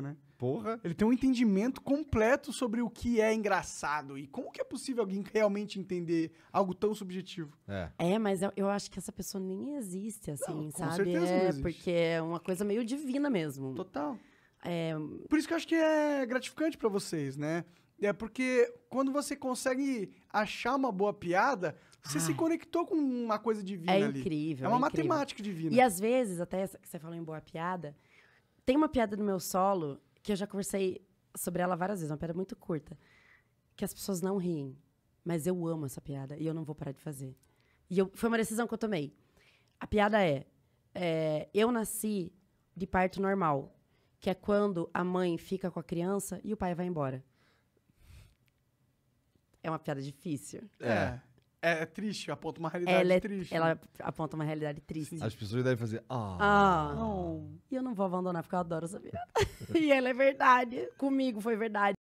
né? Porra. Ele tem um entendimento completo sobre o que é engraçado e como que é possível alguém realmente entender algo tão subjetivo. É, é mas eu, eu acho que essa pessoa nem existe, assim, não, sabe? é, porque é uma coisa meio divina mesmo. Total. É... Por isso que eu acho que é gratificante para vocês, né? É porque quando você consegue achar uma boa piada, você ah. se conectou com uma coisa divina. É incrível. Ali. É uma é incrível. matemática divina. E às vezes, até que você falou em boa piada, tem uma piada no meu solo que eu já conversei sobre ela várias vezes, uma piada muito curta, que as pessoas não riem, mas eu amo essa piada e eu não vou parar de fazer. E eu, foi uma decisão que eu tomei. A piada é, é eu nasci de parto normal, que é quando a mãe fica com a criança e o pai vai embora. É uma piada difícil. É. É, é triste, aponta uma realidade ela é, triste. Ela aponta uma realidade triste. Sim. As pessoas devem fazer. Ah. ah. Não. E eu não vou abandonar porque eu adoro essa piada. e ela é verdade. Comigo foi verdade.